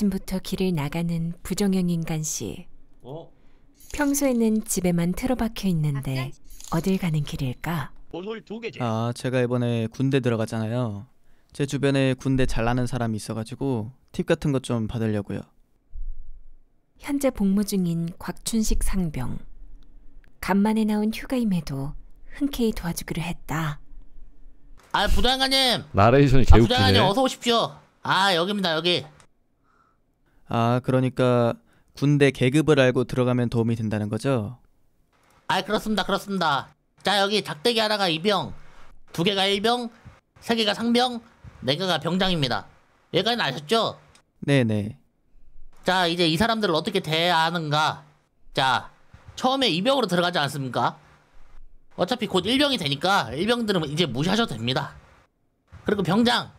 아침부터 길을 나가는 부정형 인간 씨. 어? 평소에는 집에만 틀어박혀 있는데 어딜 가는 길일까? 아, 제가 이번에 군대 들어갔잖아요. 제 주변에 군대 잘 나는 사람이 있어가지고 팁 같은 것좀 받으려고요. 현재 복무 중인 곽춘식 상병. 간만에 나온 휴가임에도 흔쾌히 도와주기로 했다. 아 부장관님. 나레이션이 개웃기네. 아, 부장관님 어서 오십시오. 아 여기입니다 여기. 아, 그러니까 군대 계급을 알고 들어가면 도움이 된다는 거죠? 아, 그렇습니다. 그렇습니다. 자, 여기 작대기 하나가 이병, 두 개가 일병, 세 개가 상병, 네 개가 병장입니다. 얘가는 아셨죠? 네네. 네. 자, 이제 이 사람들을 어떻게 대하는가? 자, 처음에 이병으로 들어가지 않습니까? 어차피 곧 일병이 되니까 일병들은 이제 무시하셔도 됩니다. 그리고 병장,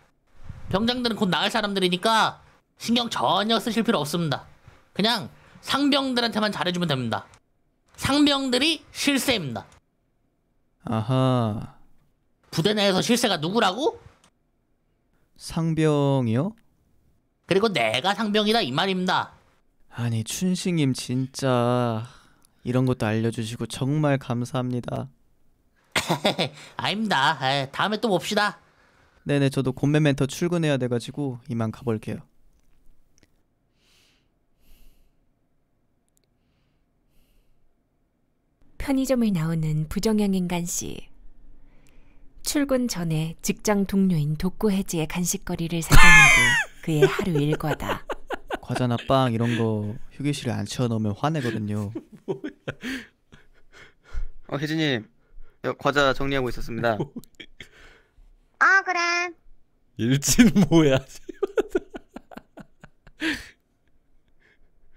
병장들은 곧 나갈 사람들이니까 신경 전혀 쓰실 필요 없습니다. 그냥 상병들한테만 잘해주면 됩니다. 상병들이 실세입니다. 아하. 부대 내에서 실세가 누구라고? 상병이요? 그리고 내가 상병이다 이 말입니다. 아니 춘식님 진짜 이런 것도 알려주시고 정말 감사합니다. 아닙니다. 다음에 또 봅시다. 네네 저도 곰매 멘터 출근해야 돼가지고 이만 가볼게요. 편의점을 나오는 부정형 인간 씨. 출근 전에 직장 동료인 독고해지의 간식거리를 사가는 게 그의 하루 일과다. 과자나 빵 이런 거 휴게실에 안 채워넣으면 화내거든요. 어, 혜진님 과자 정리하고 있었습니다. 아 그래. 일진 뭐야?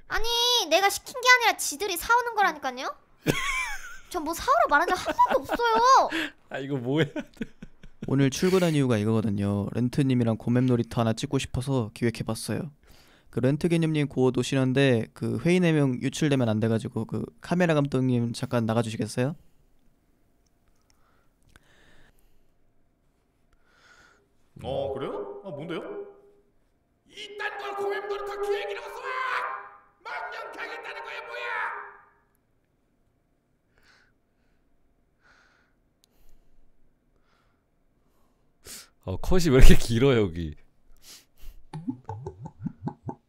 아니 내가 시킨 게 아니라 지들이 사오는 거라니까요. 전뭐 사오라 말한 적 한 번도 없어요. 아 이거 뭐야? 오늘 출근한 이유가 이거거든요. 렌트님이랑 고맵 놀이터 하나 찍고 싶어서 기획해봤어요. 그 렌트 개념님 곧 오시는데 그 회의 내용 유출되면 안 돼가지고 그 카메라 감독님 잠깐 나가주시겠어요? 어 그래요? 아 뭔데요? 이딴 걸 고맵 놀이터 기획이라고 써! 망령 가겠다는 거야 뭐야! 어 컷이 왜 이렇게 길어 여기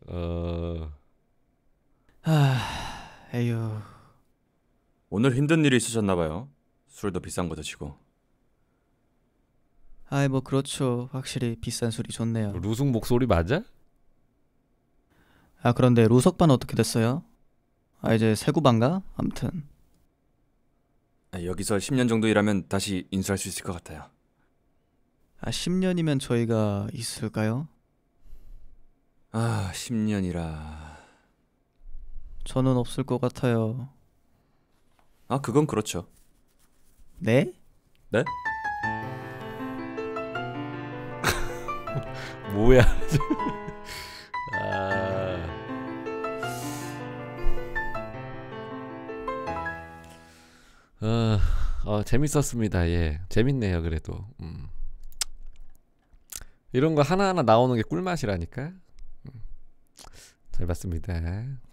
어... 하... 에휴 오늘 힘든 일이 있으셨나봐요 술도 비싼 거 드시고 아이 뭐 그렇죠 확실히 비싼 술이 좋네요 루숙 목소리 맞아? 아 그런데 루석반 어떻게 됐어요? 아 이제 세구반가? 암튼 아, 여기서 10년 정도 일하면 다시 인수할 수 있을 것 같아요 아, 10년이면 저희가 있을까요? 아, 10년이라. 저는 없을 것 같아요. 아, 그건 그렇죠. 네? 네? 뭐야? 아... 어, 어, 재밌었습니다. 예, 재밌네요. 그래도 이런 거 하나하나 나오는 게 꿀맛이라니까. 음. 잘 봤습니다.